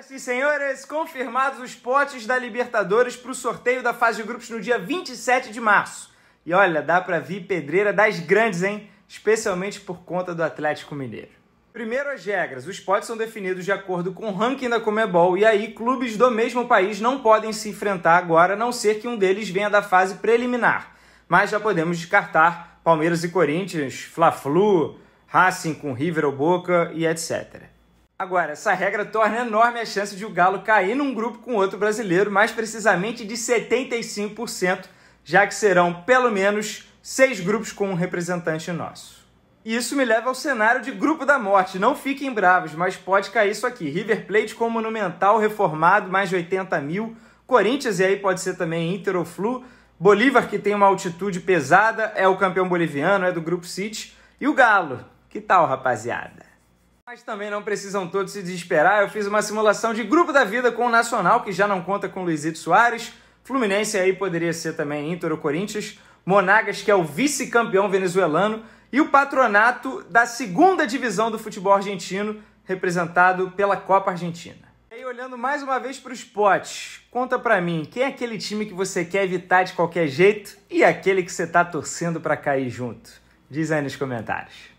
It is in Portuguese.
Senhoras e senhores, confirmados os potes da Libertadores para o sorteio da fase de grupos no dia 27 de março. E olha, dá para vir pedreira das grandes, hein? Especialmente por conta do Atlético Mineiro. Primeiro as regras. Os potes são definidos de acordo com o ranking da Comebol e aí clubes do mesmo país não podem se enfrentar agora, a não ser que um deles venha da fase preliminar. Mas já podemos descartar Palmeiras e Corinthians, Fla-Flu, Racing com River ou Boca e etc. Agora, essa regra torna enorme a chance de o Galo cair num grupo com outro brasileiro, mais precisamente de 75%, já que serão pelo menos seis grupos com um representante nosso. E isso me leva ao cenário de grupo da morte. Não fiquem bravos, mas pode cair isso aqui. River Plate com Monumental reformado, mais de 80 mil. Corinthians, e aí pode ser também Inter ou Flu. Bolívar, que tem uma altitude pesada, é o campeão boliviano, é do Grupo City. E o Galo. Que tal, rapaziada? Mas também não precisam todos se desesperar. Eu fiz uma simulação de grupo da vida com o Nacional, que já não conta com Luizito Soares. Fluminense aí poderia ser também Inter ou Corinthians. Monagas, que é o vice-campeão venezuelano. E o patronato da segunda divisão do futebol argentino, representado pela Copa Argentina. E aí, olhando mais uma vez para os potes, conta para mim, quem é aquele time que você quer evitar de qualquer jeito e é aquele que você está torcendo para cair junto? Diz aí nos comentários.